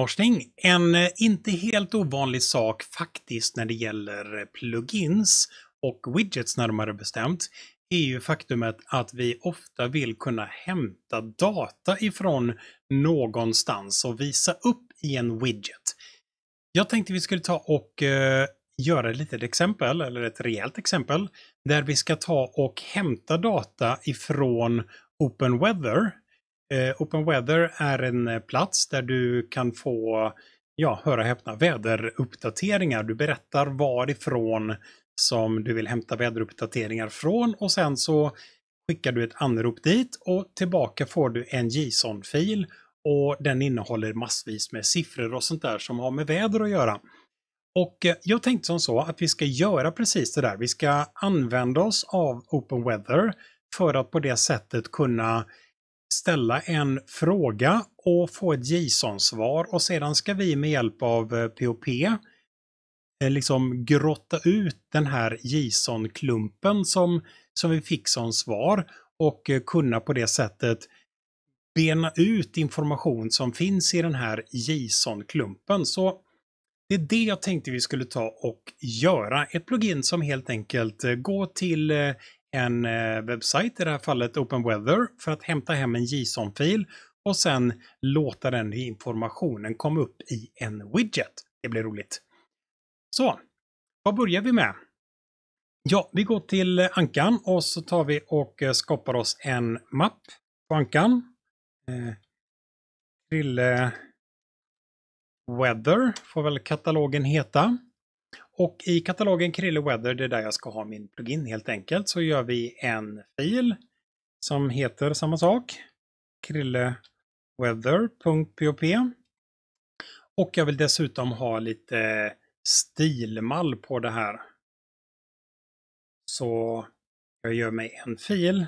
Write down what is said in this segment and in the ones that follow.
utmorsning. En eh, inte helt ovanlig sak faktiskt när det gäller plugins och widgets närmare bestämt är ju faktumet att vi ofta vill kunna hämta data ifrån någonstans och visa upp i en widget. Jag tänkte vi skulle ta och eh, göra ett litet exempel, eller ett rejält exempel, där vi ska ta och hämta data ifrån Open Weather Eh, Open Weather är en eh, plats där du kan få, ja, höra häpna, väderuppdateringar. Du berättar varifrån som du vill hämta väderuppdateringar från och sen så skickar du ett anrop dit och tillbaka får du en JSON-fil och den innehåller massvis med siffror och sånt där som har med väder att göra. Och eh, jag tänkte som så att vi ska göra precis det där. Vi ska använda oss av Open Weather för att på det sättet kunna ställa en fråga och få ett JSON-svar och sedan ska vi med hjälp av POP eh, eh, liksom grotta ut den här JSON-klumpen som, som vi fick som svar och eh, kunna på det sättet bena ut information som finns i den här JSON-klumpen. Så det är det jag tänkte vi skulle ta och göra. Ett plugin som helt enkelt går till en eh, webbsajt, i det här fallet Open Weather, för att hämta hem en JSON-fil och sen låta den informationen komma upp i en widget. Det blir roligt. Så, vad börjar vi med? Ja, vi går till ankan och så tar vi och eh, skapar oss en mapp på ankan. Till eh, Weather får väl katalogen heta. Och i katalogen Krille Weather, det är där jag ska ha min plugin helt enkelt, så gör vi en fil som heter samma sak. krilleweather.pop. Och jag vill dessutom ha lite stilmall på det här. Så jag gör mig en fil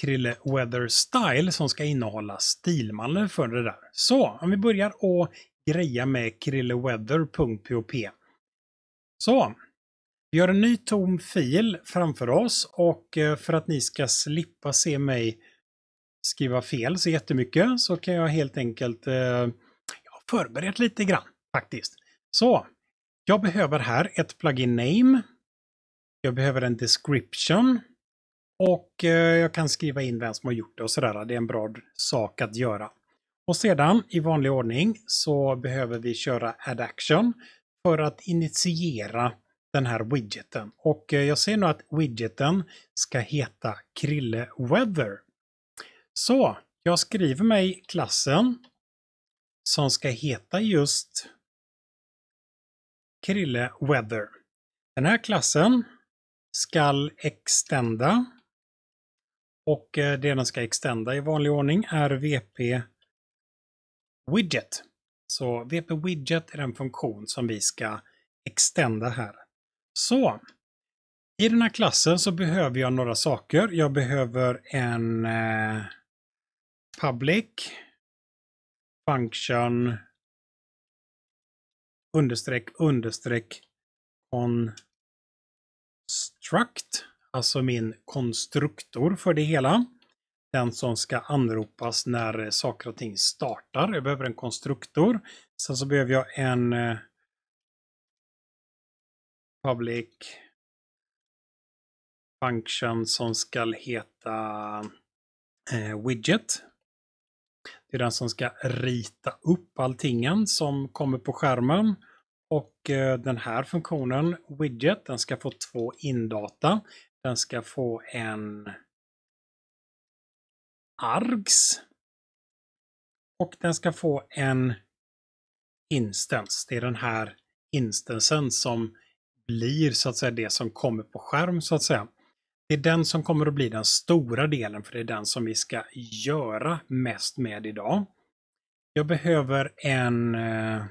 Krille Weather Style som ska innehålla stilmallen för det där. Så om vi börjar och greja med krilleweather.pop. Så, vi har en ny tom fil framför oss och eh, för att ni ska slippa se mig skriva fel så jättemycket så kan jag helt enkelt eh, jag har förberett lite grann faktiskt. Så, jag behöver här ett plugin name. Jag behöver en description. Och eh, jag kan skriva in vem som har gjort det och sådär. Det är en bra sak att göra. Och sedan i vanlig ordning så behöver vi köra add action för att initiera den här widgeten. Och eh, jag ser nu att widgeten ska heta Krille Weather. Så jag skriver mig klassen som ska heta just Krille Weather. Den här klassen skall extenda och eh, det den ska extenda i vanlig ordning är VP Widget. Så VP Widget är den funktion som vi ska extenda här. Så i den här klassen så behöver jag några saker. Jag behöver en eh, public function understreck understreck construct alltså min konstruktor för det hela. Den som ska anropas när saker och ting startar. Jag behöver en konstruktor. Sen så behöver jag en eh, public function som ska heta eh, widget. Det är den som ska rita upp alltingen som kommer på skärmen. Och eh, den här funktionen, widget, den ska få två indata. Den ska få en args. Och den ska få en instans. Det är den här instansen som blir så att säga det som kommer på skärm så att säga. Det är den som kommer att bli den stora delen för det är den som vi ska göra mest med idag. Jag behöver en eh,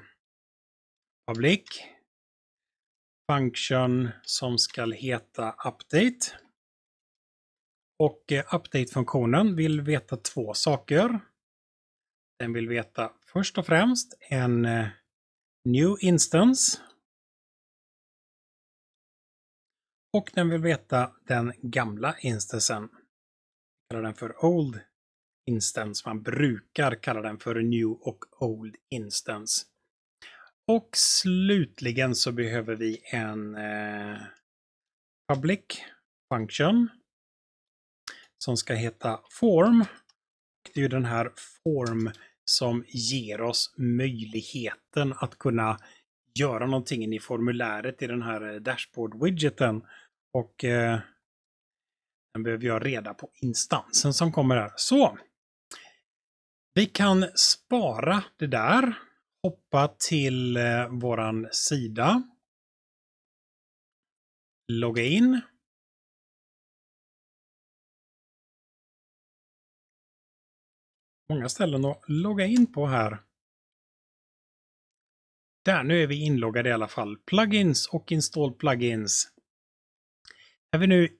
public function som ska heta update. Och eh, update-funktionen vill veta två saker. Den vill veta först och främst en eh, new instance. Och den vill veta den gamla instansen. Kallar den för old instance. Man brukar kalla den för new och old instance. Och slutligen så behöver vi en eh, public function som ska heta form. Det är ju den här form som ger oss möjligheten att kunna göra någonting i formuläret i den här eh, dashboard-widgeten. Och eh, den behöver jag reda på instansen som kommer här. Så! Vi kan spara det där hoppa till eh, våran sida. Logga in. Många ställen att logga in på här. Där, nu är vi inloggade i alla fall. Plugins och install plugins. Är vi nu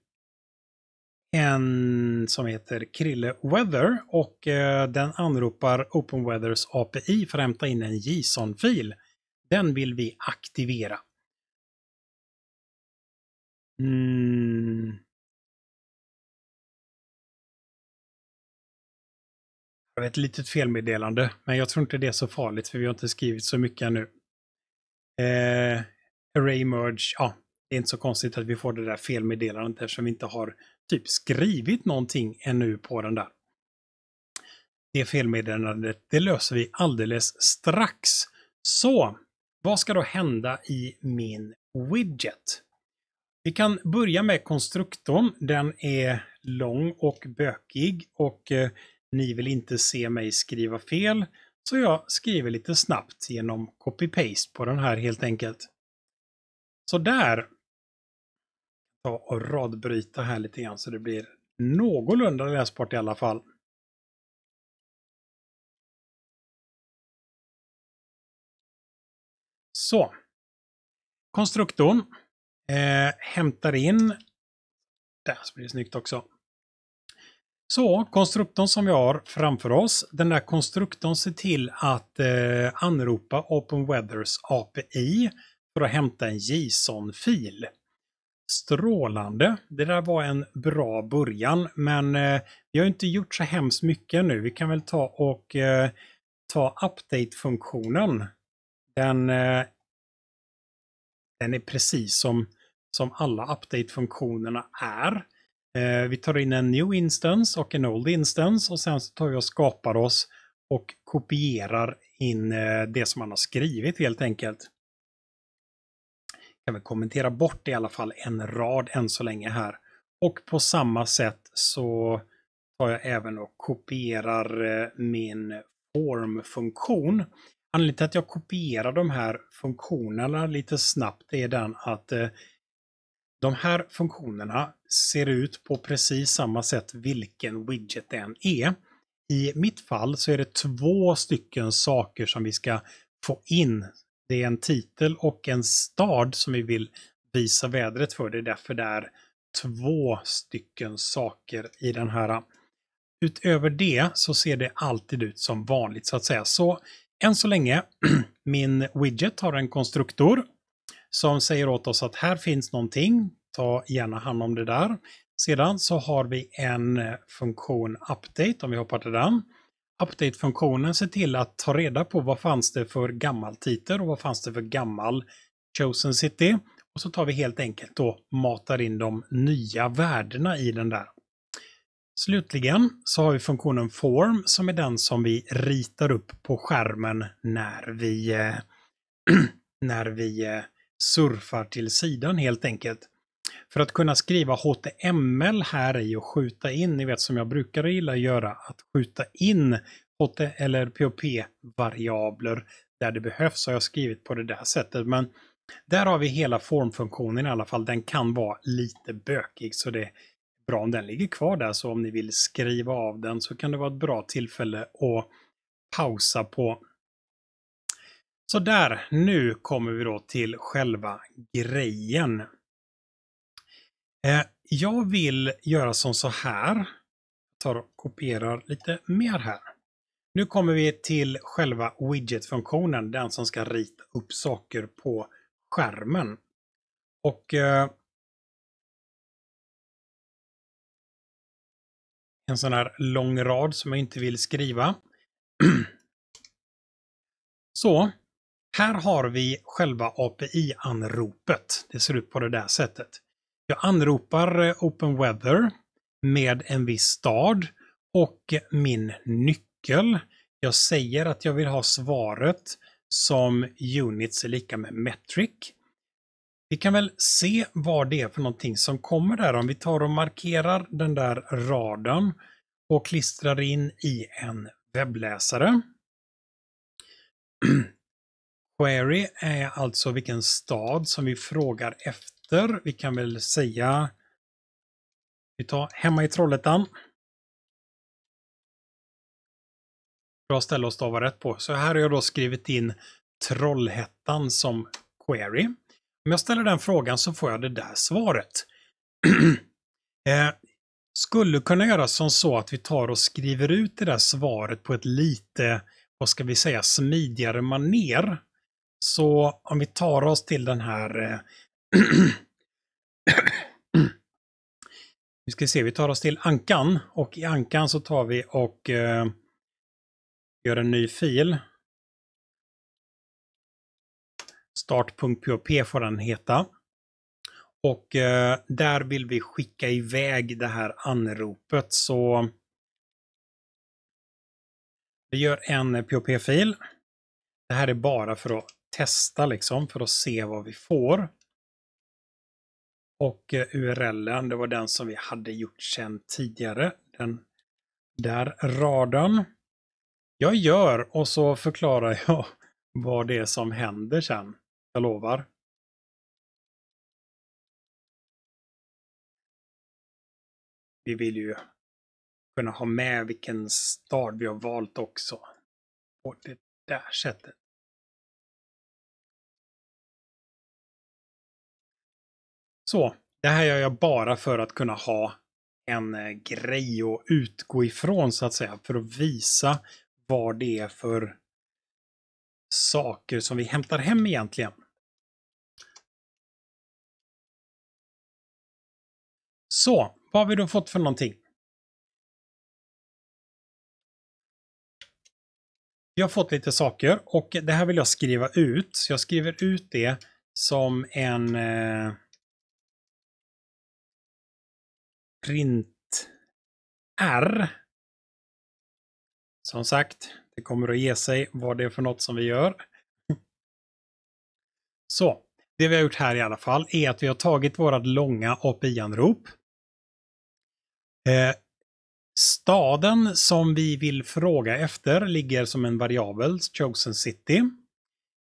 en som heter Krille Weather och eh, den anropar Open Weathers API för att hämta in en JSON-fil. Den vill vi aktivera. Mm. Jag vet ett litet felmeddelande, men jag tror inte det är så farligt för vi har inte skrivit så mycket ännu. Eh, array merge, ja, det är inte så konstigt att vi får det där felmeddelandet eftersom vi inte har typ skrivit någonting ännu på den där. Det felmeddelandet, det löser vi alldeles strax. Så, vad ska då hända i min widget? Vi kan börja med konstruktorn. Den är lång och bökig och eh, ni vill inte se mig skriva fel. Så jag skriver lite snabbt genom copy-paste på den här helt enkelt. Så där ta och radbryta här lite grann så det blir någorlunda läsbart i alla fall. Så. Konstruktorn eh, hämtar in, där så blir det snyggt också. Så konstruktorn som vi har framför oss, den där konstruktorn ser till att eh, anropa Open Weathers API för att hämta en JSON-fil. Strålande. Det där var en bra början, men eh, vi har inte gjort så hemskt mycket nu. Vi kan väl ta och eh, ta update-funktionen. Den, eh, den är precis som, som alla update-funktionerna är. Eh, vi tar in en new instance och en old instance och sen så tar vi och skapar oss och kopierar in eh, det som man har skrivit helt enkelt kan vi kommentera bort i alla fall en rad än så länge här. Och på samma sätt så tar jag även och kopierar eh, min form-funktion. Anledningen till att jag kopierar de här funktionerna lite snabbt är den att eh, de här funktionerna ser ut på precis samma sätt vilken widget det än är. I mitt fall så är det två stycken saker som vi ska få in det är en titel och en stad som vi vill visa vädret för. Det är därför det är två stycken saker i den här. Utöver det så ser det alltid ut som vanligt så att säga. Så än så länge, min widget har en konstruktor som säger åt oss att här finns någonting, ta gärna hand om det där. Sedan så har vi en eh, funktion update, om vi hoppar till den, update-funktionen se till att ta reda på vad fanns det för gammal titel och vad fanns det för gammal Chosen City. Och så tar vi helt enkelt då matar in de nya värdena i den där. Slutligen så har vi funktionen form som är den som vi ritar upp på skärmen när vi, eh, när vi eh, surfar till sidan helt enkelt. För att kunna skriva HTML här i och skjuta in, ni vet som jag brukar gilla att göra, att skjuta in HT eller POP-variabler där det behövs har jag skrivit på det där sättet. Men där har vi hela formfunktionen i alla fall. Den kan vara lite bökig så det är bra om den ligger kvar där. Så om ni vill skriva av den så kan det vara ett bra tillfälle att pausa på. Så där, nu kommer vi då till själva grejen. Eh, jag vill göra som så här. tar och kopierar lite mer här. Nu kommer vi till själva widget-funktionen, den som ska rita upp saker på skärmen. Och eh, en sån här lång rad som jag inte vill skriva. Så, här har vi själva API-anropet. Det ser ut på det där sättet. Jag anropar eh, Open Weather med en viss stad och min nyckel. Jag säger att jag vill ha svaret som units är lika med metric. Vi kan väl se vad det är för någonting som kommer där. Om vi tar och markerar den där raden och klistrar in i en webbläsare. Query är alltså vilken stad som vi frågar efter efter. Vi kan väl säga, vi tar hemma i Trollhättan. Bra ställe att stava rätt på. Så här har jag då skrivit in Trollhättan som query. Om jag ställer den frågan så får jag det där svaret. eh, skulle kunna göra som så att vi tar och skriver ut det där svaret på ett lite, vad ska vi säga, smidigare maner. Så om vi tar oss till den här eh, vi ska se, vi tar oss till ankan och i ankan så tar vi och eh, gör en ny fil. Start.pop får den heta. Och eh, där vill vi skicka iväg det här anropet så vi gör en POP-fil. Det här är bara för att testa liksom, för att se vad vi får. Och eh, URLen, det var den som vi hade gjort sedan tidigare. Den där raden. Jag gör och så förklarar jag vad det är som händer sen. Jag lovar. Vi vill ju kunna ha med vilken stad vi har valt också. På det där sättet. Så, det här gör jag bara för att kunna ha en eh, grej att utgå ifrån så att säga, för att visa vad det är för saker som vi hämtar hem egentligen. Så, vad har vi då fått för någonting? Vi har fått lite saker och det här vill jag skriva ut. Så jag skriver ut det som en eh, print R. Som sagt, det kommer att ge sig vad det är för något som vi gör. Så, det vi har gjort här i alla fall är att vi har tagit vårat långa API-anrop. Eh, staden som vi vill fråga efter ligger som en variabel, chosen city.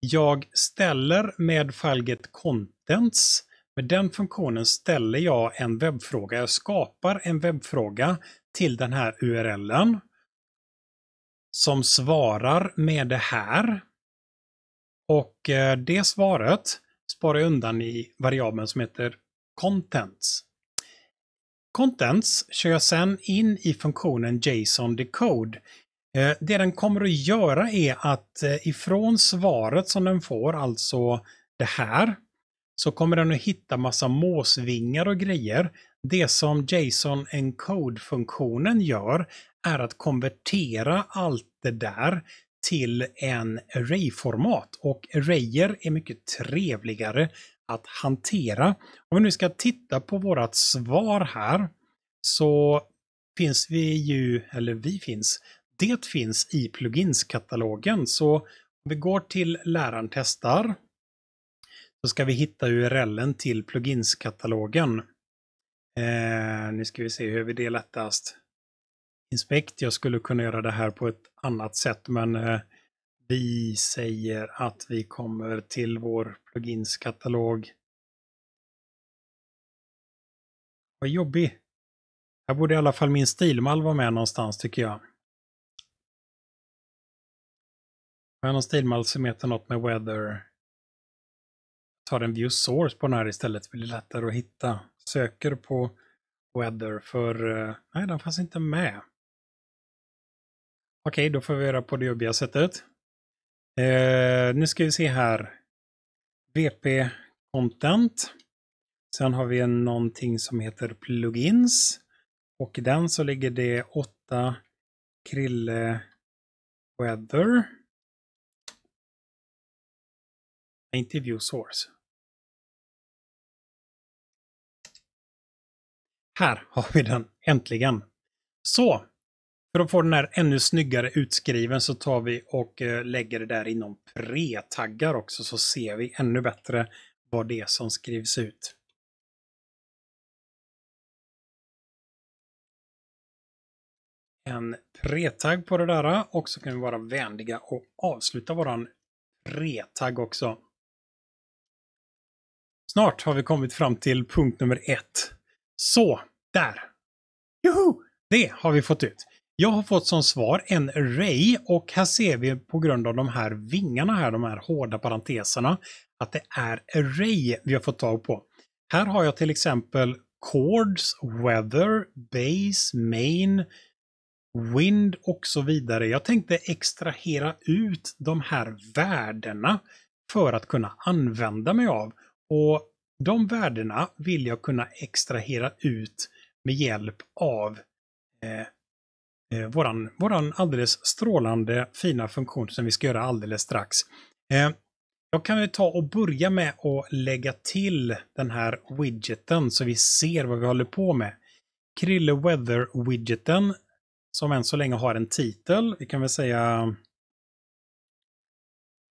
Jag ställer med falget contents med den funktionen ställer jag en webbfråga. Jag skapar en webbfråga till den här URLen som svarar med det här. Och eh, det svaret sparar jag undan i variabeln som heter contents. Contents kör jag sedan in i funktionen JSON decode. Eh, det den kommer att göra är att eh, ifrån svaret som den får, alltså det här, så kommer den att hitta massa måsvingar och grejer. Det som JSON Encode-funktionen gör är att konvertera allt det där till en array-format och arrayer är mycket trevligare att hantera. Om vi nu ska titta på vårat svar här så finns vi ju, eller vi finns, det finns i pluginskatalogen. Så om vi går till läraren testar så ska vi hitta URLen till pluginskatalogen. Eh, nu ska vi se hur vi det lättast. Inspekt, jag skulle kunna göra det här på ett annat sätt men eh, vi säger att vi kommer till vår pluginskatalog. Vad jobbig. Här borde i alla fall min stilmall vara med någonstans tycker jag. Har jag någon stilmall som heter något med weather? tar en view source på den här istället, blir det lättare att hitta. Söker på weather för, eh, nej den fanns inte med. Okej, då får vi göra på det jobbiga sättet. Eh, nu ska vi se här. VP Content. Sen har vi någonting som heter Plugins. Och i den så ligger det åtta Krille Weather. Interview source. Här har vi den, äntligen! Så, för att få den här ännu snyggare utskriven så tar vi och eh, lägger det där inom pre-taggar också så ser vi ännu bättre vad det är som skrivs ut. En pre på det där och så kan vi vara vänliga och avsluta våran pre också. Snart har vi kommit fram till punkt nummer ett. Så, där! Joho! Det har vi fått ut. Jag har fått som svar en ray och här ser vi på grund av de här vingarna här, de här hårda parenteserna, att det är array vi har fått tag på. Här har jag till exempel chords, weather, base, main, wind och så vidare. Jag tänkte extrahera ut de här värdena för att kunna använda mig av. Och de värdena vill jag kunna extrahera ut med hjälp av eh, eh, våran, våran alldeles strålande fina funktion som vi ska göra alldeles strax. Eh, jag kan ju ta och börja med att lägga till den här widgeten så vi ser vad vi håller på med. Krille Weather-widgeten som än så länge har en titel. Vi kan väl säga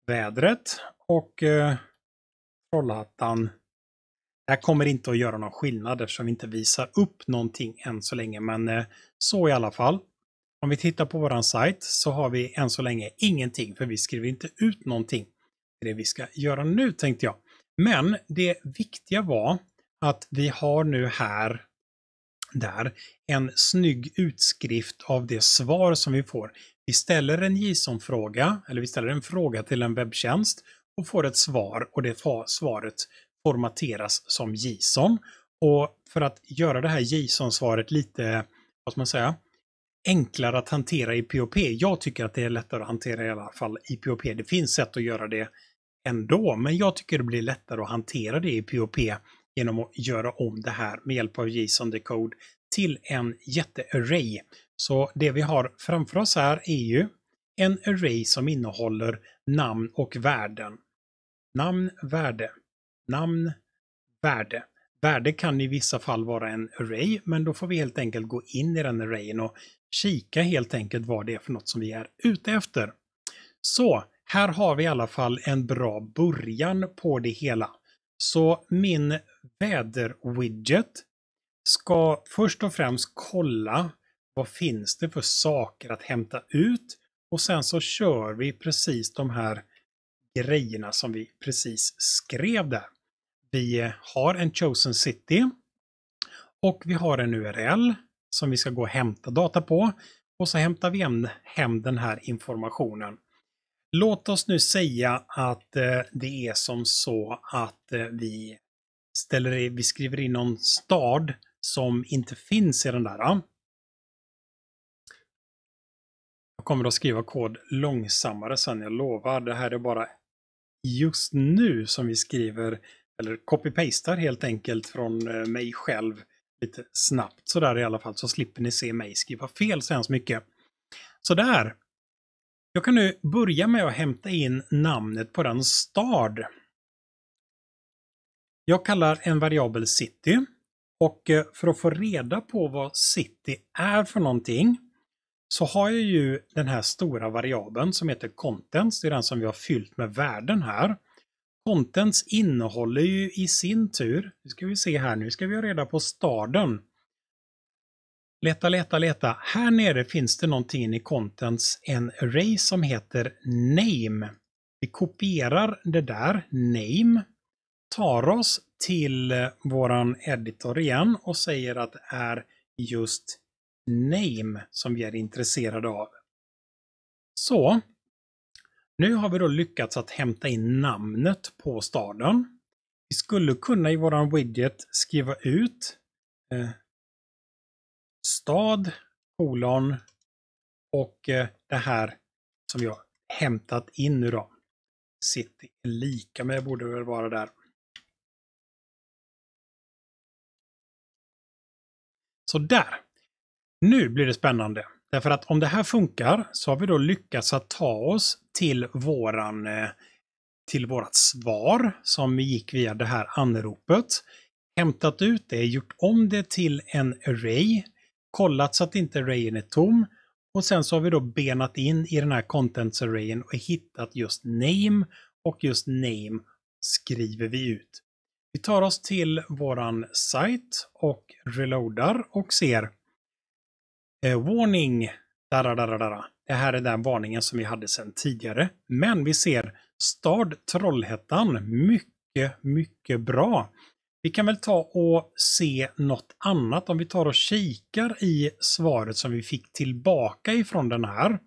vädret och eh, Trollhättan. Det här kommer inte att göra någon skillnad eftersom vi inte visar upp någonting än så länge, men eh, så i alla fall. Om vi tittar på våran sajt så har vi än så länge ingenting, för vi skriver inte ut någonting. Det är det vi ska göra nu tänkte jag. Men det viktiga var att vi har nu här, där, en snygg utskrift av det svar som vi får. Vi ställer en JSON-fråga, eller vi ställer en fråga till en webbtjänst och får ett svar och det svaret formateras som JSON. Och för att göra det här JSON-svaret lite, vad ska man säga, enklare att hantera i POP. Jag tycker att det är lättare att hantera i alla fall i POP. Det finns sätt att göra det ändå, men jag tycker det blir lättare att hantera det i POP genom att göra om det här med hjälp av JSON Decode till en jättearray. Så det vi har framför oss här är ju en array som innehåller namn och värden. Namn, värde. Namn, värde. Värde kan i vissa fall vara en array, men då får vi helt enkelt gå in i den arrayen och kika helt enkelt vad det är för något som vi är ute efter. Så här har vi i alla fall en bra början på det hela. Så min väderwidget ska först och främst kolla vad finns det för saker att hämta ut och sen så kör vi precis de här grejerna som vi precis skrev där. Vi eh, har en chosen city och vi har en URL som vi ska gå och hämta data på. Och så hämtar vi hem, den här informationen. Låt oss nu säga att eh, det är som så att eh, vi, ställer, vi skriver in någon stad som inte finns i den där. Jag kommer att skriva kod långsammare sen, jag lovar. Det här är bara just nu som vi skriver, eller copy-pastar helt enkelt från eh, mig själv lite snabbt sådär i alla fall, så slipper ni se mig skriva fel så hemskt mycket. Sådär. Jag kan nu börja med att hämta in namnet på den stad. Jag kallar en variabel city och eh, för att få reda på vad city är för någonting så har jag ju den här stora variabeln som heter contents. Det är den som vi har fyllt med värden här. Contents innehåller ju i sin tur, nu ska vi se här, nu ska vi ha reda på staden. Leta, leta, leta. Här nere finns det någonting i contents, en array som heter name. Vi kopierar det där, name, tar oss till våran editor igen och säger att det är just name som vi är intresserade av. Så, nu har vi då lyckats att hämta in namnet på staden. Vi skulle kunna i våran widget skriva ut eh, stad, kolon och eh, det här som jag hämtat in nu då. City är lika med borde väl vara där. Så där. Nu blir det spännande. Därför att om det här funkar så har vi då lyckats att ta oss till våran eh, till vårat svar som gick via det här anropet. Hämtat ut det, gjort om det till en array, kollat så att inte arrayen är tom och sen så har vi då benat in i den här contents arrayen och hittat just name och just name skriver vi ut. Vi tar oss till våran sajt och reloadar och ser Eh, warning! Darararara. Det här är den varningen som vi hade sedan tidigare. Men vi ser Stad Trollhättan mycket, mycket bra. Vi kan väl ta och se något annat om vi tar och kikar i svaret som vi fick tillbaka ifrån den här.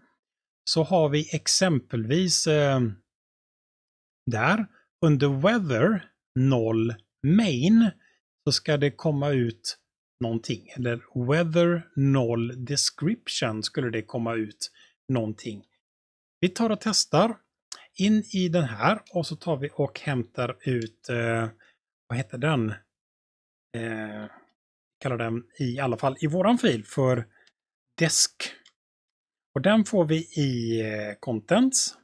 Så har vi exempelvis eh, där under Weather 0 Main så ska det komma ut någonting. Eller Weather 0 Description skulle det komma ut någonting. Vi tar och testar in i den här och så tar vi och hämtar ut, eh, vad heter den? Eh, kallar den i alla fall i våran fil för Desk. Och den får vi i eh, Contents.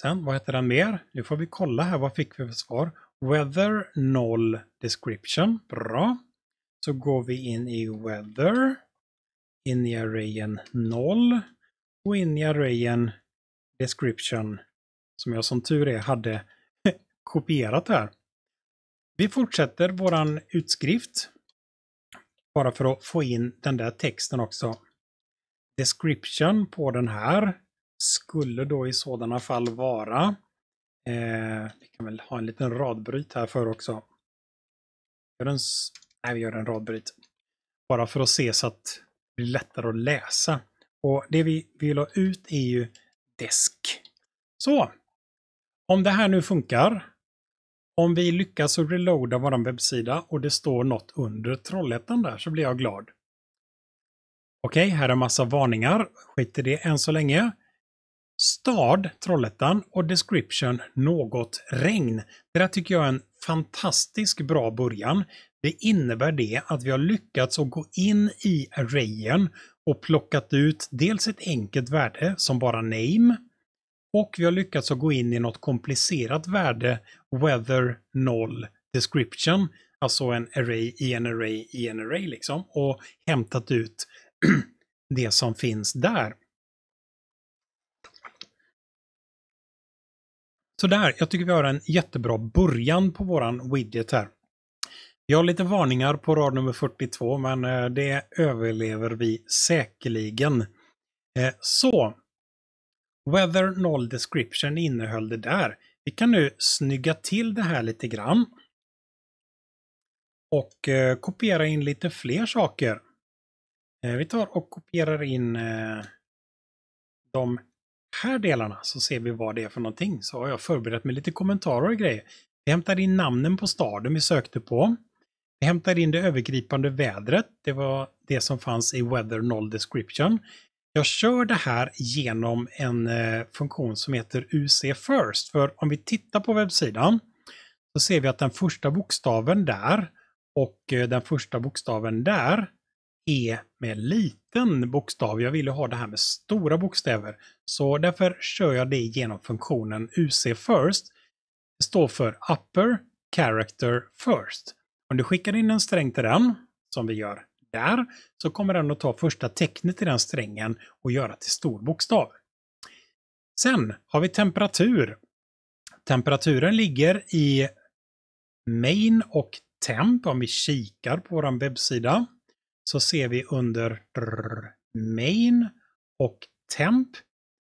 Sen, vad heter den mer? Nu får vi kolla här, vad fick vi för svar? Weather noll description. Bra. Så går vi in i Weather. In i arrayen 0. Och in i arrayen description. Som jag som tur är hade kopierat här. Vi fortsätter våran utskrift. Bara för att få in den där texten också. Description på den här skulle då i sådana fall vara Eh, vi kan väl ha en liten radbryt här för också. Gör en, nej, vi gör en radbryt. Bara för att se så att det blir lättare att läsa. Och det vi vill ha ut är ju desk. Så! Om det här nu funkar, om vi lyckas att reloada vår webbsida och det står något under Trollhättan där så blir jag glad. Okej, här är massa varningar. Skit i det än så länge stad, Trollhättan och description något regn. Det där tycker jag är en fantastisk bra början. Det innebär det att vi har lyckats att gå in i arrayen och plockat ut dels ett enkelt värde som bara name och vi har lyckats att gå in i något komplicerat värde weather 0 description, alltså en array i en array i en array liksom och hämtat ut det som finns där. Sådär, jag tycker vi har en jättebra början på våran widget här. Vi har lite varningar på rad nummer 42 men eh, det överlever vi säkerligen. Eh, så, Weather Null Description innehöll det där. Vi kan nu snygga till det här lite grann. Och eh, kopiera in lite fler saker. Vi tar och kopierar in de här delarna så ser vi vad det är för någonting. Så har jag förberett med lite kommentarer och grejer. Vi hämtar in namnen på staden vi sökte på. Vi hämtar in det övergripande vädret. Det var det som fanns i Weather Null Description. Jag kör det här genom en eh, funktion som heter UC First. För om vi tittar på webbsidan så ser vi att den första bokstaven där och eh, den första bokstaven där är e med lite liten bokstav. Jag vill ha det här med stora bokstäver. Så därför kör jag det genom funktionen UC first. Det står för upper character first. Om du skickar in en sträng till den, som vi gör där, så kommer den att ta första tecknet i den strängen och göra till stor bokstav. Sen har vi temperatur. Temperaturen ligger i main och temp om vi kikar på vår webbsida så ser vi under main och temp.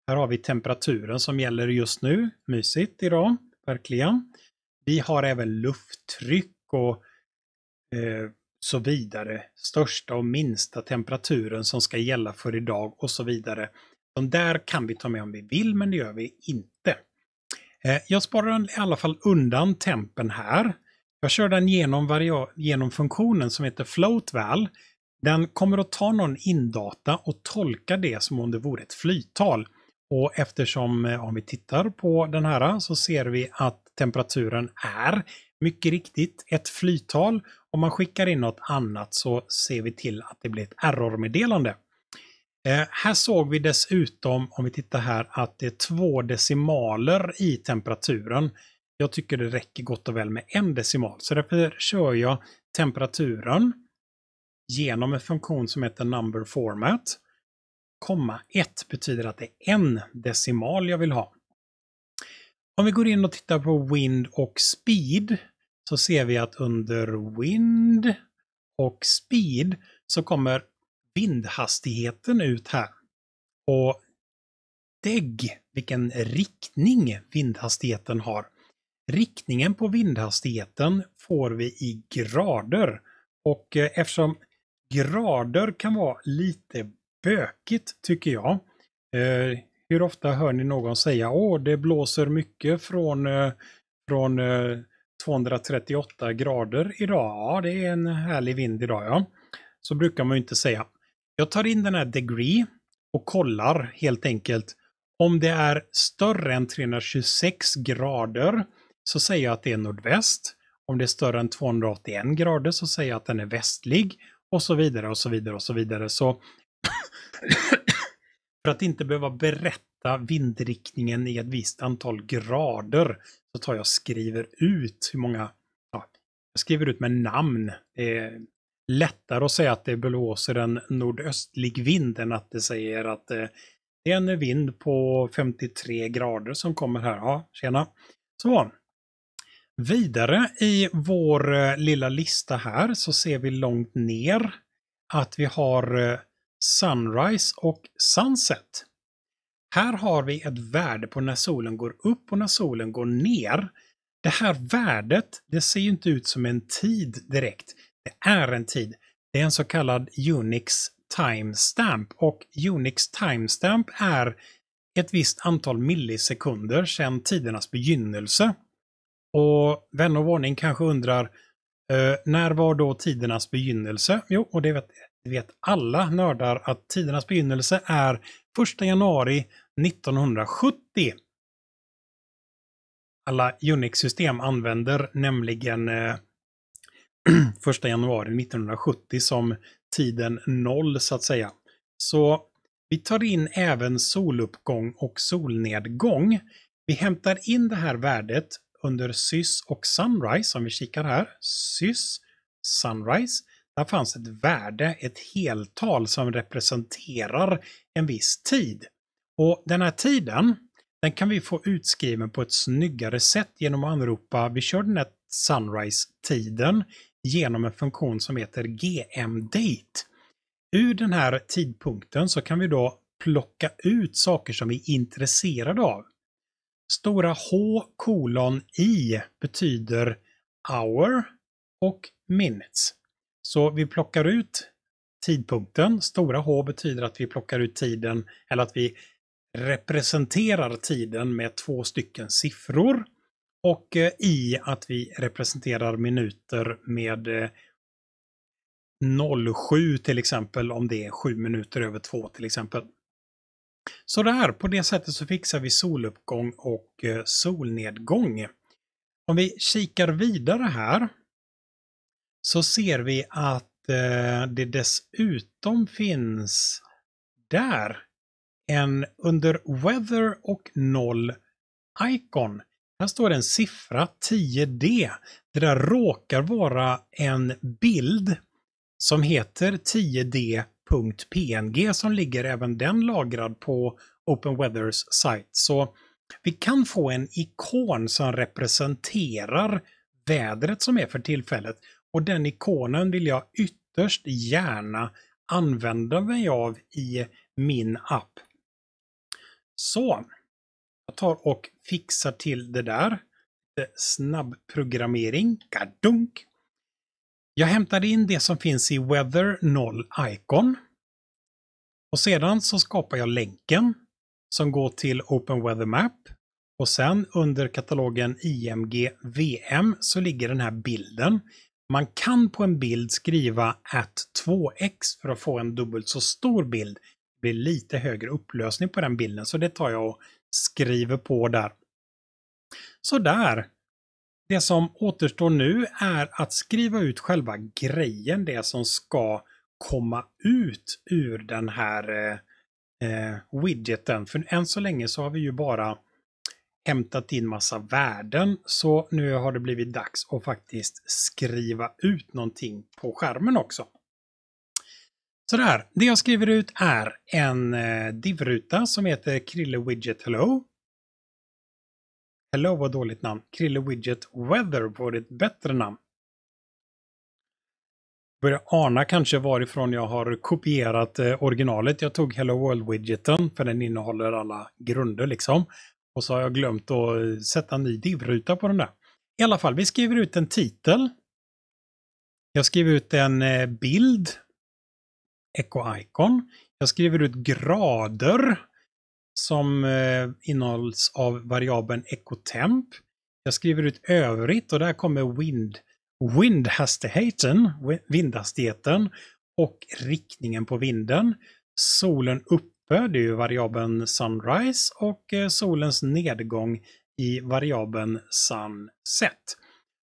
Här har vi temperaturen som gäller just nu. Mysigt idag, verkligen. Vi har även lufttryck och eh, så vidare. Största och minsta temperaturen som ska gälla för idag och så vidare. De där kan vi ta med om vi vill, men det gör vi inte. Eh, jag sparar i alla fall undan tempen här. Jag kör den genom, genom funktionen som heter float floatval den kommer att ta någon indata och tolka det som om det vore ett flyttal. Och eftersom, eh, om vi tittar på den här, så ser vi att temperaturen är mycket riktigt ett flyttal. Om man skickar in något annat så ser vi till att det blir ett errormeddelande. Eh, här såg vi dessutom, om vi tittar här, att det är två decimaler i temperaturen. Jag tycker det räcker gott och väl med en decimal, så därför kör jag temperaturen genom en funktion som heter number format. Komma 1 betyder att det är en decimal jag vill ha. Om vi går in och tittar på wind och speed så ser vi att under wind och speed så kommer vindhastigheten ut här. Och dägg vilken riktning vindhastigheten har. Riktningen på vindhastigheten får vi i grader och eh, eftersom grader kan vara lite bökigt tycker jag. Eh, hur ofta hör ni någon säga åh det blåser mycket från, eh, från eh, 238 grader idag. Ja, det är en härlig vind idag ja. Så brukar man inte säga. Jag tar in den här degree och kollar helt enkelt om det är större än 326 grader så säger jag att det är nordväst. Om det är större än 281 grader så säger jag att den är västlig. Och så vidare och så vidare och så vidare. Så för att inte behöva berätta vindriktningen i ett visst antal grader så tar jag och skriver ut hur många, ja, jag skriver ut med namn. Det är lättare att säga att det blåser en nordöstlig vind än att det säger att eh, det är en vind på 53 grader som kommer här. Ja, tjena. Så. Vidare i vår eh, lilla lista här så ser vi långt ner att vi har eh, Sunrise och Sunset. Här har vi ett värde på när solen går upp och när solen går ner. Det här värdet, det ser ju inte ut som en tid direkt. Det är en tid. Det är en så kallad Unix timestamp och Unix timestamp är ett visst antal millisekunder sedan tidernas begynnelse. Och vän och ordning kanske undrar, eh, när var då tidernas begynnelse? Jo, och det vet, vet alla nördar att tidernas begynnelse är 1 januari 1970. Alla Unix-system använder nämligen eh, 1 januari 1970 som tiden noll så att säga. Så vi tar in även soluppgång och solnedgång. Vi hämtar in det här värdet under SYS och Sunrise, om vi kikar här, SYS, Sunrise, där fanns ett värde, ett heltal som representerar en viss tid. Och den här tiden, den kan vi få utskriven på ett snyggare sätt genom att anropa, vi kör den här Sunrise-tiden genom en funktion som heter gmdate. Ur den här tidpunkten så kan vi då plocka ut saker som vi är intresserade av. Stora H kolon I betyder hour och minutes. Så vi plockar ut tidpunkten. Stora H betyder att vi plockar ut tiden eller att vi representerar tiden med två stycken siffror. Och eh, i att vi representerar minuter med 07 eh, till exempel om det är 7 minuter över 2 till exempel. Så där, på det sättet så fixar vi soluppgång och eh, solnedgång. Om vi kikar vidare här så ser vi att eh, det dessutom finns där en under Weather och noll Icon. Här står det en siffra 10D. Det där råkar vara en bild som heter 10D .png som ligger även den lagrad på Open Weathers sajt. Så vi kan få en ikon som representerar vädret som är för tillfället och den ikonen vill jag ytterst gärna använda mig av i min app. Så, jag tar och fixar till det där. Snabbprogrammering, kadunk! Jag hämtade in det som finns i Weather 0 Icon. Och sedan så skapar jag länken som går till Open Weather Map. Och sen under katalogen IMG VM så ligger den här bilden. Man kan på en bild skriva at 2x för att få en dubbelt så stor bild. Det blir lite högre upplösning på den bilden så det tar jag och skriver på där. Så där det som återstår nu är att skriva ut själva grejen, det som ska komma ut ur den här eh, eh, widgeten. För än så länge så har vi ju bara hämtat in massa värden, så nu har det blivit dags att faktiskt skriva ut någonting på skärmen också. Sådär, det jag skriver ut är en eh, div-ruta som heter Krille Widget Hello. Hello var dåligt namn. Krille Widget Weather var ett bättre namn. Börjar ana kanske varifrån jag har kopierat eh, originalet. Jag tog Hello World-widgeten för den innehåller alla grunder liksom. Och så har jag glömt att eh, sätta en ny divruta på den där. I alla fall, vi skriver ut en titel. Jag skriver ut en eh, bild. Echo Icon. Jag skriver ut grader som eh, innehålls av variabeln ecotemp. Jag skriver ut övrigt och där kommer wind, windhastigheten, vindhastigheten och riktningen på vinden. Solen uppe, det är ju variabeln sunrise och eh, solens nedgång i variabeln sunset.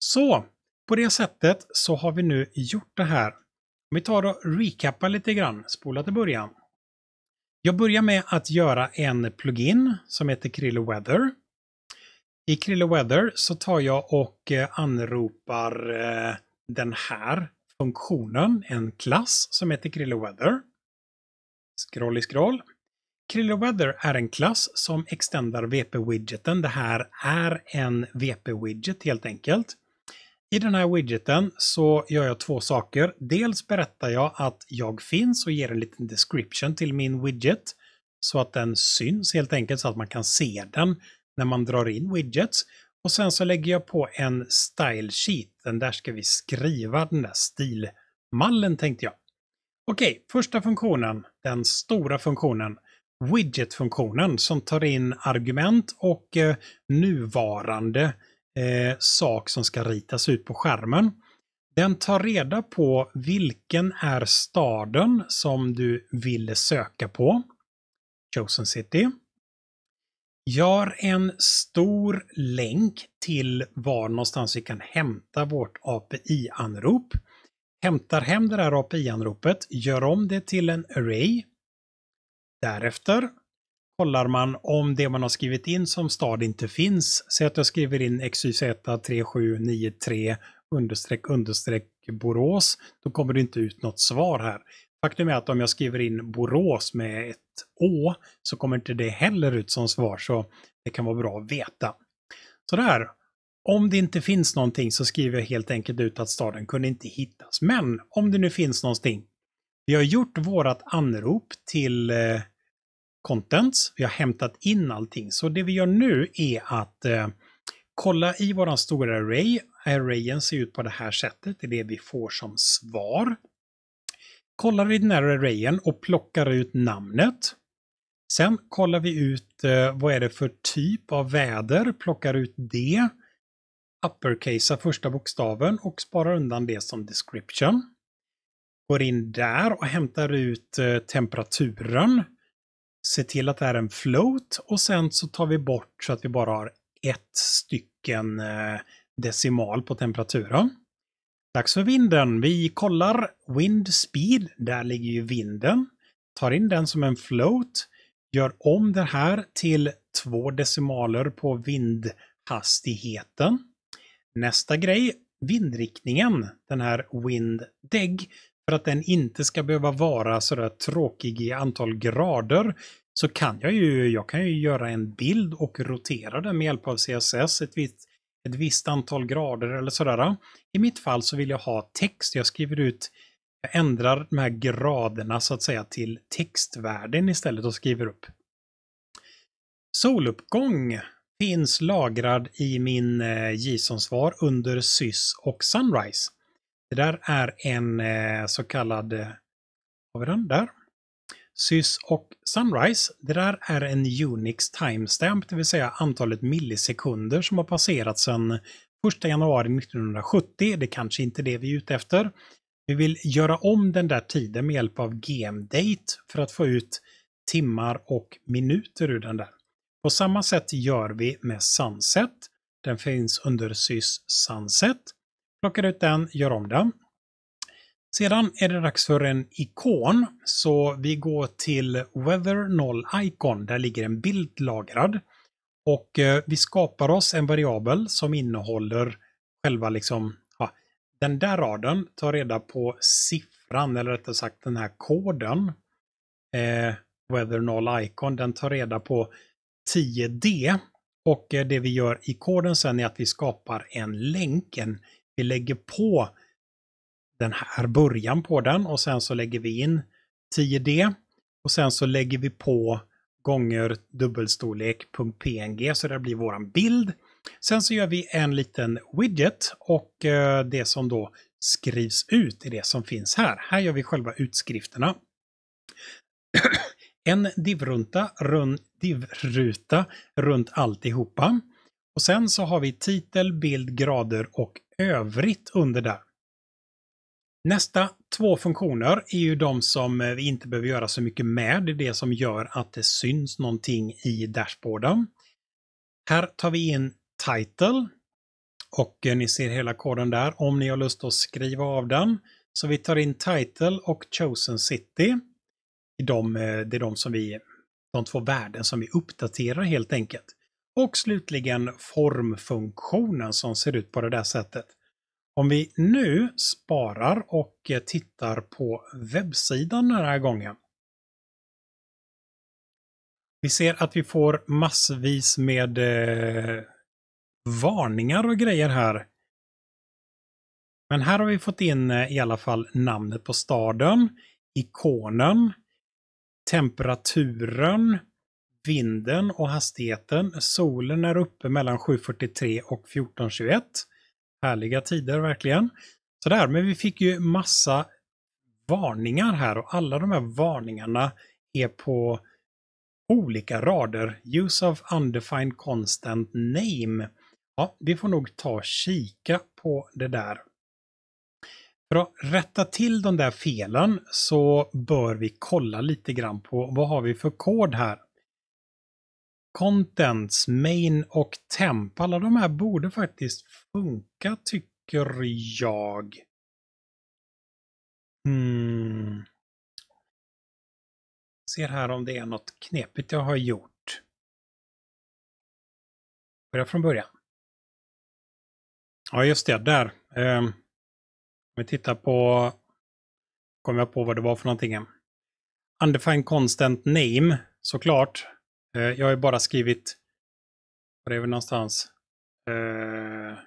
Så på det sättet så har vi nu gjort det här. Om vi tar och recapar lite grann, spola till början. Jag börjar med att göra en plugin som heter Krille Weather. I Krille Weather så tar jag och eh, anropar eh, den här funktionen, en klass som heter Krille Weather. Scroll i scroll. Krille Weather är en klass som extendar VP-widgeten. Det här är en VP-widget helt enkelt. I den här widgeten så gör jag två saker. Dels berättar jag att jag finns och ger en liten description till min widget så att den syns helt enkelt så att man kan se den när man drar in widgets. Och sen så lägger jag på en style sheet. Den där ska vi skriva den där stilmallen tänkte jag. Okej, första funktionen, den stora funktionen, widget-funktionen som tar in argument och eh, nuvarande eh, sak som ska ritas ut på skärmen. Den tar reda på vilken är staden som du ville söka på. Chosen City. Gör en stor länk till var någonstans vi kan hämta vårt API-anrop. Hämtar hem det där API-anropet, gör om det till en array. Därefter kollar man om det man har skrivit in som stad inte finns. Säg att jag skriver in XYZ3793 understreck understreck Borås. Då kommer det inte ut något svar här. Faktum är att om jag skriver in Borås med ett Å så kommer inte det heller ut som svar så det kan vara bra att veta. Sådär. Om det inte finns någonting så skriver jag helt enkelt ut att staden kunde inte hittas. Men om det nu finns någonting. Vi har gjort vårat anrop till eh, contents. Vi har hämtat in allting. Så det vi gör nu är att eh, kolla i våran stora array. Arrayen ser ut på det här sättet. Det är det vi får som svar. Kollar i den här arrayen och plockar ut namnet. Sen kollar vi ut eh, vad är det för typ av väder, plockar ut det, uppercasear första bokstaven och sparar undan det som description. Går in där och hämtar ut eh, temperaturen se till att det är en float och sen så tar vi bort så att vi bara har ett stycken eh, decimal på temperaturen. Dags för vinden. Vi kollar wind speed. Där ligger ju vinden. Tar in den som en float. Gör om det här till två decimaler på vindhastigheten. Nästa grej, vindriktningen, den här wind deg, för att den inte ska behöva vara sådär tråkig i antal grader så kan jag ju, jag kan ju göra en bild och rotera den med hjälp av CSS ett visst, ett visst antal grader eller sådär. I mitt fall så vill jag ha text. Jag skriver ut, jag ändrar de här graderna så att säga till textvärden istället och skriver upp. Soluppgång finns lagrad i min eh, JSON-svar under sys och sunrise. Det där är en eh, så kallad, har eh, vi den där? Sys och Sunrise. Det där är en Unix timestamp, det vill säga antalet millisekunder som har passerat sedan 1 januari 1970. Det kanske inte är det vi är ute efter. Vi vill göra om den där tiden med hjälp av GMDate för att få ut timmar och minuter ur den där. På samma sätt gör vi med Sunset. Den finns under sys Sunset plockar ut den, gör om den. Sedan är det dags för en ikon, så vi går till Weather 0 Icon. Där ligger en bild lagrad. Och eh, vi skapar oss en variabel som innehåller själva liksom, ja, den där raden tar reda på siffran, eller rättare sagt den här koden. Eh, Weather 0 Icon, den tar reda på 10D. Och eh, det vi gör i koden sen är att vi skapar en länk, en vi lägger på den här början på den och sen så lägger vi in 10D och sen så lägger vi på gånger dubbelstorlek.png så det blir våran bild. Sen så gör vi en liten widget och eh, det som då skrivs ut är det som finns här. Här gör vi själva utskrifterna. en divrunta, run, divruta runt alltihopa. Och sen så har vi titel, bild, grader och övrigt under där. Nästa två funktioner är ju de som eh, vi inte behöver göra så mycket med. Det är det som gör att det syns någonting i dashboarden. Här tar vi in title och eh, ni ser hela koden där om ni har lust att skriva av den. Så vi tar in title och chosen city. Det är de, eh, det är de, som vi, de två värden som vi uppdaterar helt enkelt. Och slutligen formfunktionen som ser ut på det där sättet. Om vi nu sparar och tittar på webbsidan den här gången. Vi ser att vi får massvis med eh, varningar och grejer här. Men här har vi fått in eh, i alla fall namnet på staden, ikonen, temperaturen, vinden och hastigheten. Solen är uppe mellan 7.43 och 14.21. Härliga tider verkligen. Sådär, men vi fick ju massa varningar här och alla de här varningarna är på olika rader. Use of undefined constant name. Ja, vi får nog ta och kika på det där. För att rätta till de där felen så bör vi kolla lite grann på vad har vi för kod här. Contents, main och temp. Alla de här borde faktiskt funka tycker jag. Mm. Ser här om det är något knepigt jag har gjort. Börja från början. Ja, just det, där. Ehm. om vi tittar på, kom jag på vad det var för någonting. Undefined constant name, såklart. Eh, jag har ju bara skrivit, var är vi någonstans? Uh,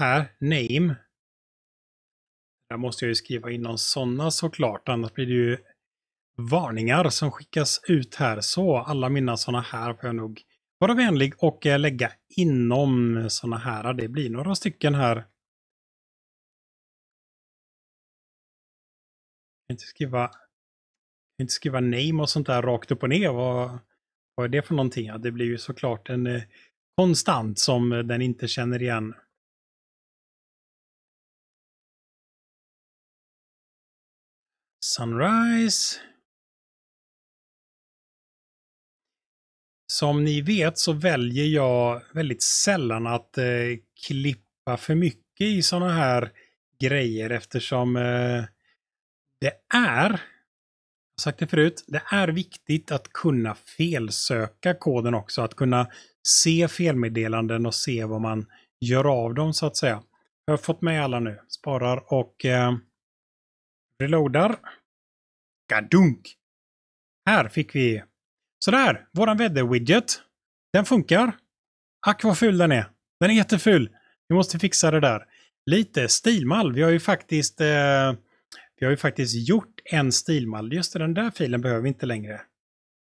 här, name. Där måste jag ju skriva in någon sådana såklart, annars blir det ju varningar som skickas ut här. Så alla mina sådana här får jag nog vara vänlig och eh, lägga inom sådana här. Det blir några stycken här. inte skriva, inte skriva name och sånt där rakt upp och ner. Vad, vad är det för någonting? Ja, det blir ju såklart en eh, konstant som eh, den inte känner igen. Sunrise. Som ni vet så väljer jag väldigt sällan att eh, klippa för mycket i sådana här grejer eftersom eh, det är sagt det förut, det är viktigt att kunna felsöka koden också, att kunna se felmeddelanden och se vad man gör av dem så att säga. Jag har fått med alla nu, sparar och eh, reloadar. Gadunk! Här fick vi... Sådär, våran väderwidget. Den funkar. Ack vad ful den är. Den är jätteful. Vi måste fixa det där. Lite stilmall. Vi har ju faktiskt eh, vi har ju faktiskt gjort en stilmall. Just den där filen behöver vi inte längre.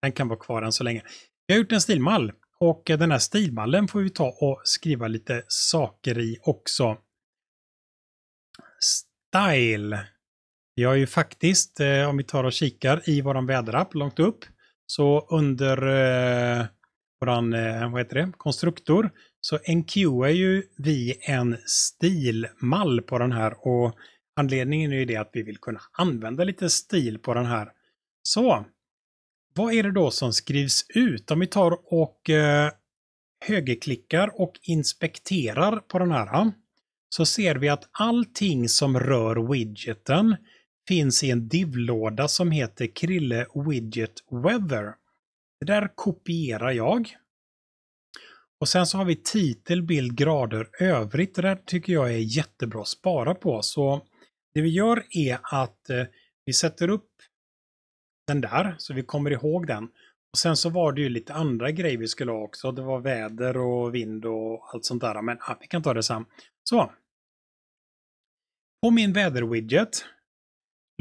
Den kan vara kvar än så länge. Vi har gjort en stilmall och den här stilmallen får vi ta och skriva lite saker i också. Style. Vi har ju faktiskt, eh, om vi tar och kikar i våran väderapp långt upp, så under eh, våran, eh, vad heter det, konstruktor, så NQ är ju vi en stilmall på den här och Anledningen är ju det att vi vill kunna använda lite stil på den här. Så, vad är det då som skrivs ut? Om vi tar och eh, högerklickar och inspekterar på den här så ser vi att allting som rör widgeten finns i en divlåda som heter Krille Widget Weather. Det där kopierar jag. Och sen så har vi titel, bild, grader, övrigt. Det där tycker jag är jättebra att spara på. Så det vi gör är att eh, vi sätter upp den där, så vi kommer ihåg den. Och Sen så var det ju lite andra grejer vi skulle ha också. Det var väder och vind och allt sånt där. Men ah, vi kan ta det sen. Så. På min väderwidget.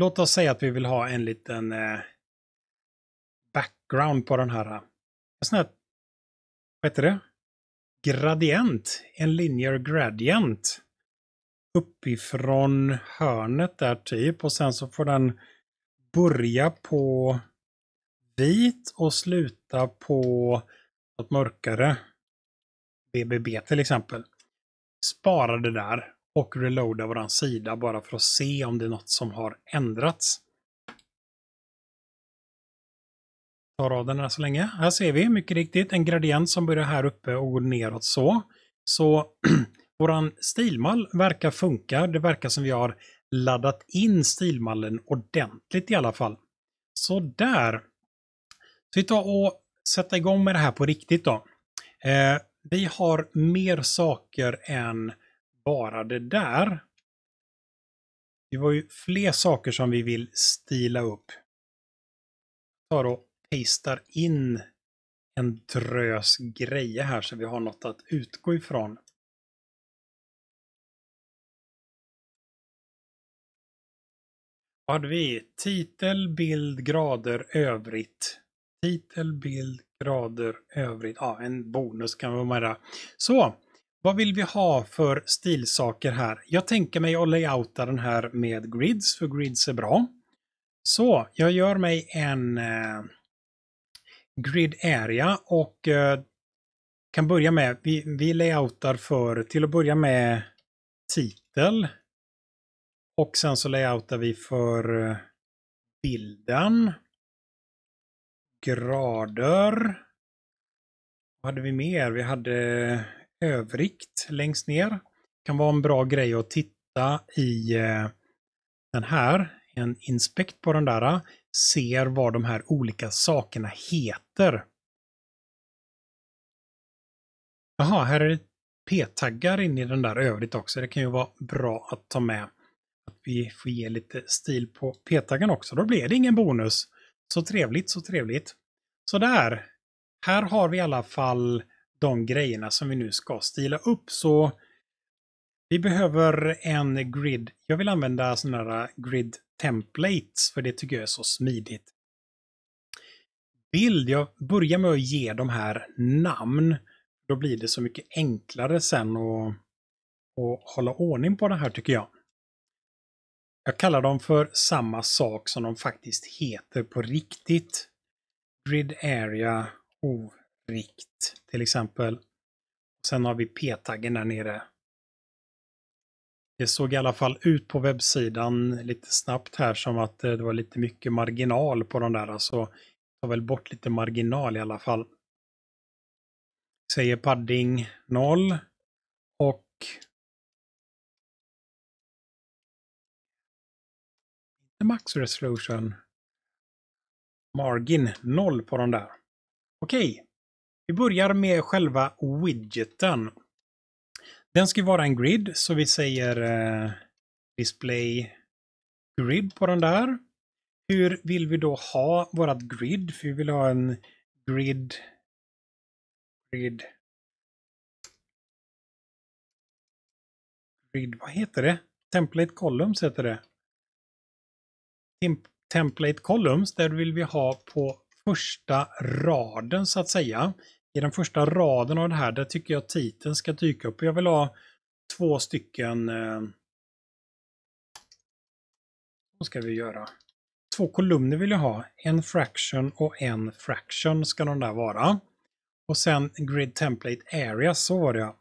Låt oss säga att vi vill ha en liten eh, background på den här. En sån här, vad heter det? Gradient. En linear gradient uppifrån hörnet där typ och sen så får den börja på vit och sluta på något mörkare. BBB till exempel. Spara det där och reloada våran sida bara för att se om det är något som har ändrats. Ta raden här så länge. Här ser vi mycket riktigt en gradient som börjar här uppe och går neråt så. Så Våran stilmall verkar funka. Det verkar som vi har laddat in stilmallen ordentligt i alla fall. Så där. Så vi tar och sätter igång med det här på riktigt då. Eh, vi har mer saker än bara det där. Det var ju fler saker som vi vill stila upp. Tar och pastar in en drös grejer här så vi har något att utgå ifrån. Vad hade vi? Titel, bild, grader, övrigt. Titel, bild, grader, övrigt. Ja, en bonus kan vara med där. Så, vad vill vi ha för stilsaker här? Jag tänker mig att layouta den här med grids, för grids är bra. Så, jag gör mig en eh, grid area och eh, kan börja med, vi, vi layoutar för, till att börja med, titel. Och sen så layoutar vi för eh, bilden. Grader. Vad hade vi mer? Vi hade övrigt längst ner. Det kan vara en bra grej att titta i eh, den här, en inspekt på den där, ser vad de här olika sakerna heter. Jaha, här är det p-taggar in i den där övrigt också. Det kan ju vara bra att ta med vi får ge lite stil på p-taggen också. Då blir det ingen bonus. Så trevligt, så trevligt. Så där. Här har vi i alla fall de grejerna som vi nu ska stila upp. Så vi behöver en grid. Jag vill använda sådana här grid templates för det tycker jag är så smidigt. Bild, jag börjar med att ge de här namn. Då blir det så mycket enklare sen att, att hålla ordning på det här tycker jag. Jag kallar dem för samma sak som de faktiskt heter på riktigt. Grid Area ORIKT till exempel. Sen har vi p-taggen där nere. Det såg i alla fall ut på webbsidan lite snabbt här som att eh, det var lite mycket marginal på de där. Så alltså, tar väl bort lite marginal i alla fall. Säger padding 0 och Max Resolution. Margin 0 på den där. Okej, vi börjar med själva widgeten. Den ska vara en grid, så vi säger eh, display grid på den där. Hur vill vi då ha vårat grid? För vi vill ha en grid, grid, grid, vad heter det? Template columns heter det template columns där vill vi ha på första raden så att säga. I den första raden av det här, där tycker jag titeln ska dyka upp. Jag vill ha två stycken... Eh, vad ska vi göra? Två kolumner vill jag ha. En fraction och en fraction ska de där vara. Och sen grid template area, så var det ja.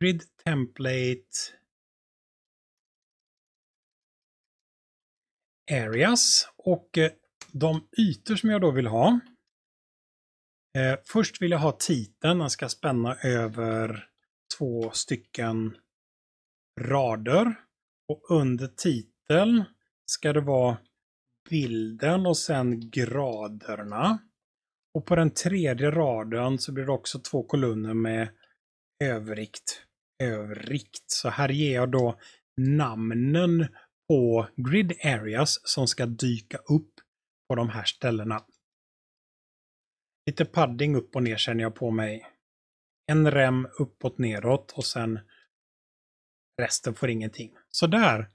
Grid template areas och eh, de ytor som jag då vill ha. Eh, först vill jag ha titeln, den ska spänna över två stycken rader. Och under titeln ska det vara bilden och sen graderna. Och på den tredje raden så blir det också två kolumner med övrigt, övrigt. Så här ger jag då namnen på grid areas som ska dyka upp på de här ställena. Lite padding upp och ner känner jag på mig. En rem uppåt neråt och sen resten får ingenting. Så där.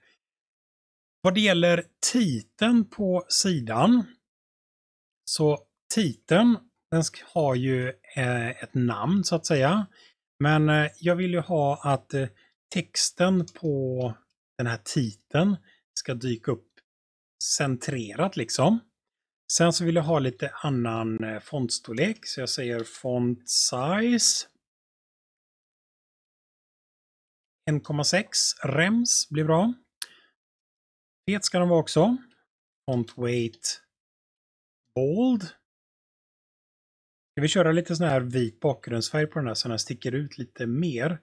Vad det gäller titeln på sidan så titeln den har ju eh, ett namn så att säga. Men eh, jag vill ju ha att eh, texten på den här titeln ska dyka upp centrerat liksom. Sen så vill jag ha lite annan eh, fontstorlek, så jag säger font size. 1,6 rems blir bra. Fet ska den vara också. Font weight bold. Ska vi köra lite sån här vit bakgrundsfärg på den här så den sticker ut lite mer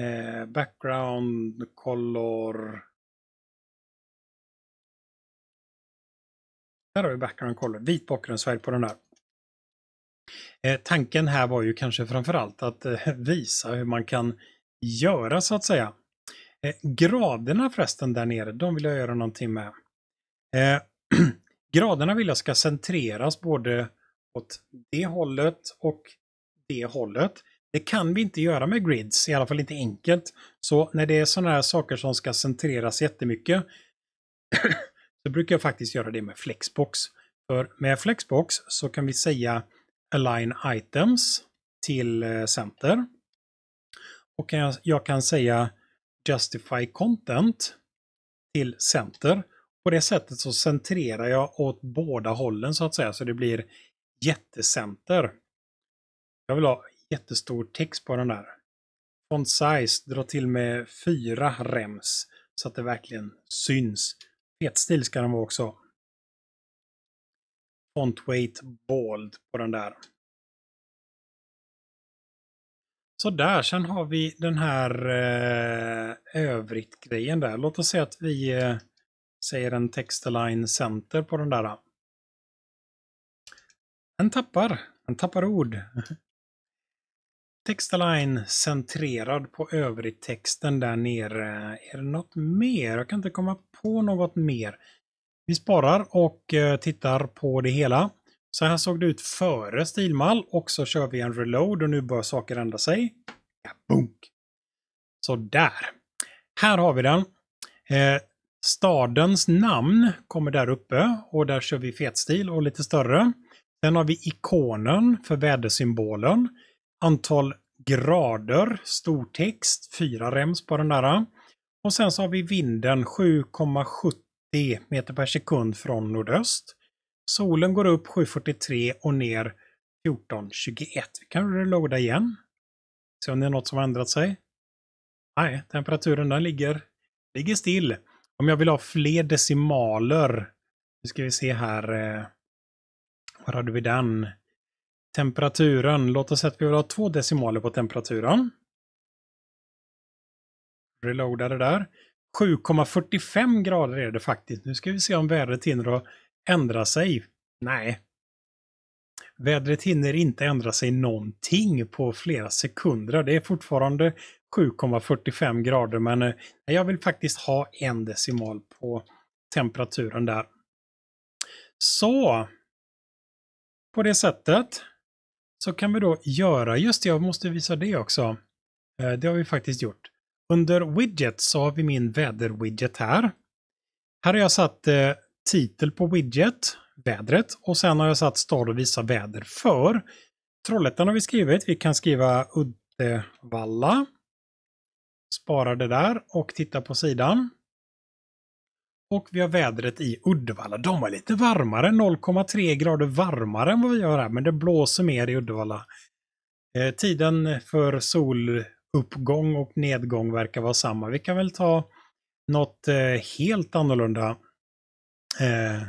eh, background, color. Där har vi background color, vit bakgrundsfärg på den där. Eh, tanken här var ju kanske framförallt att eh, visa hur man kan göra så att säga. Eh, graderna förresten där nere, de vill jag göra någonting med. Eh, graderna vill jag ska centreras både åt det hållet och det hållet. Det kan vi inte göra med grids, i alla fall inte enkelt. Så när det är sådana här saker som ska centreras jättemycket så brukar jag faktiskt göra det med flexbox. För med flexbox så kan vi säga align items till eh, center. Och jag kan säga justify content till center. På det sättet så centrerar jag åt båda hållen så att säga, så det blir jättecenter. Jag vill ha jättestor text på den där. Font size, dra till med fyra rems så att det verkligen syns. Fetstil ska den vara också. Font weight bold på den där. Så där, sen har vi den här eh, övrigt-grejen där. Låt oss säga att vi eh, säger en text-align center på den där. Den tappar, den tappar ord. Textalign centrerad på övrigt texten där nere. Är det något mer? Jag kan inte komma på något mer. Vi sparar och eh, tittar på det hela. Så här såg det ut före stilmall och så kör vi en reload och nu bör saker ändra sig. Bunk. Så där. Här har vi den. Eh, stadens namn kommer där uppe och där kör vi fetstil och lite större. Sen har vi ikonen för vädersymbolen antal grader, stor text, fyra rems på den där. Och sen så har vi vinden 7,70 meter per sekund från nordöst. Solen går upp 7.43 och ner 14.21. Vi kan reloada igen. Se om det är något som har ändrat sig. Nej, temperaturen den ligger, ligger still. Om jag vill ha fler decimaler, nu ska vi se här. Eh, var hade vi den? Temperaturen. Låt oss säga att vi vill ha två decimaler på temperaturen. Reloada det där. 7,45 grader är det faktiskt. Nu ska vi se om vädret hinner att ändra sig. Nej. Vädret hinner inte ändra sig någonting på flera sekunder. Det är fortfarande 7,45 grader men eh, jag vill faktiskt ha en decimal på temperaturen där. Så, på det sättet så kan vi då göra, just det, jag måste visa det också. Eh, det har vi faktiskt gjort. Under widget så har vi min väder-widget här. Här har jag satt eh, titel på widget, vädret, och sen har jag satt stad och visa väder för. Trollhättan har vi skrivit. Vi kan skriva Uddevalla. Spara det där och titta på sidan. Och vi har vädret i Uddevalla. De var lite varmare, 0,3 grader varmare än vad vi gör här, men det blåser mer i Uddevalla. Eh, tiden för soluppgång och nedgång verkar vara samma. Vi kan väl ta något eh, helt annorlunda. Eh,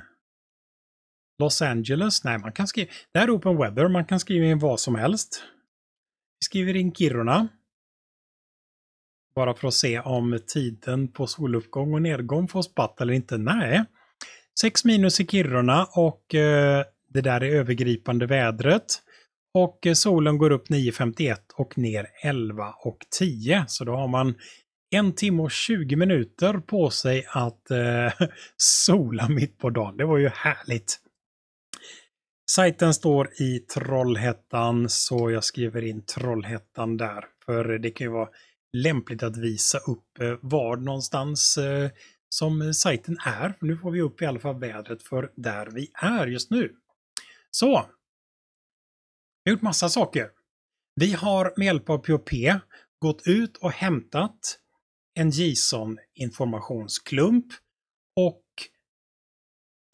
Los Angeles? Nej, man kan skriva... Det här är open weather, man kan skriva in vad som helst. Vi skriver in Kiruna. Bara för att se om tiden på soluppgång och nedgång får spatt eller inte. Nej. 6 minus i Kiruna och eh, det där är övergripande vädret. Och eh, solen går upp 9.51 och ner 11.10. Så då har man en timme och 20 minuter på sig att eh, sola mitt på dagen. Det var ju härligt. Sajten står i Trollhättan så jag skriver in Trollhättan där. För det kan ju vara lämpligt att visa upp eh, var någonstans eh, som sajten är. Nu får vi upp i alla fall vädret för där vi är just nu. Så. Vi har gjort massa saker. Vi har med hjälp av POP gått ut och hämtat en JSON-informationsklump och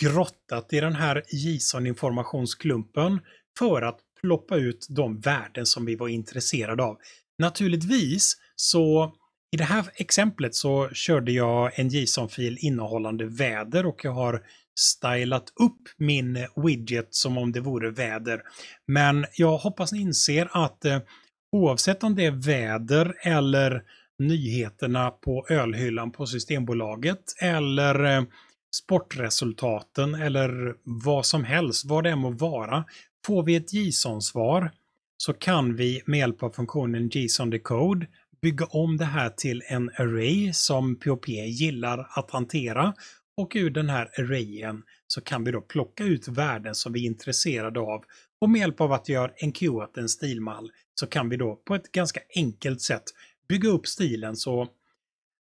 grottat i den här JSON-informationsklumpen för att ploppa ut de värden som vi var intresserade av. Naturligtvis så i det här exemplet så körde jag en JSON-fil innehållande väder och jag har stylat upp min widget som om det vore väder. Men jag hoppas ni inser att eh, oavsett om det är väder eller nyheterna på ölhyllan på Systembolaget eller eh, sportresultaten eller vad som helst, vad det än må vara, får vi ett JSON-svar så kan vi med hjälp av funktionen JSON Decode bygga om det här till en array som POP gillar att hantera. Och ur den här arrayen så kan vi då plocka ut värden som vi är intresserade av. Och med hjälp av att göra en q en stilmall så kan vi då på ett ganska enkelt sätt bygga upp stilen. Så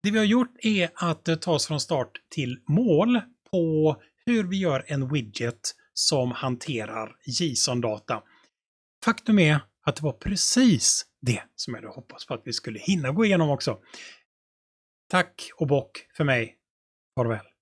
det vi har gjort är att eh, ta oss från start till mål på hur vi gör en widget som hanterar JSON-data. Faktum är att det var precis det som jag hade hoppats på att vi skulle hinna gå igenom också. Tack och bock för mig. Farväl.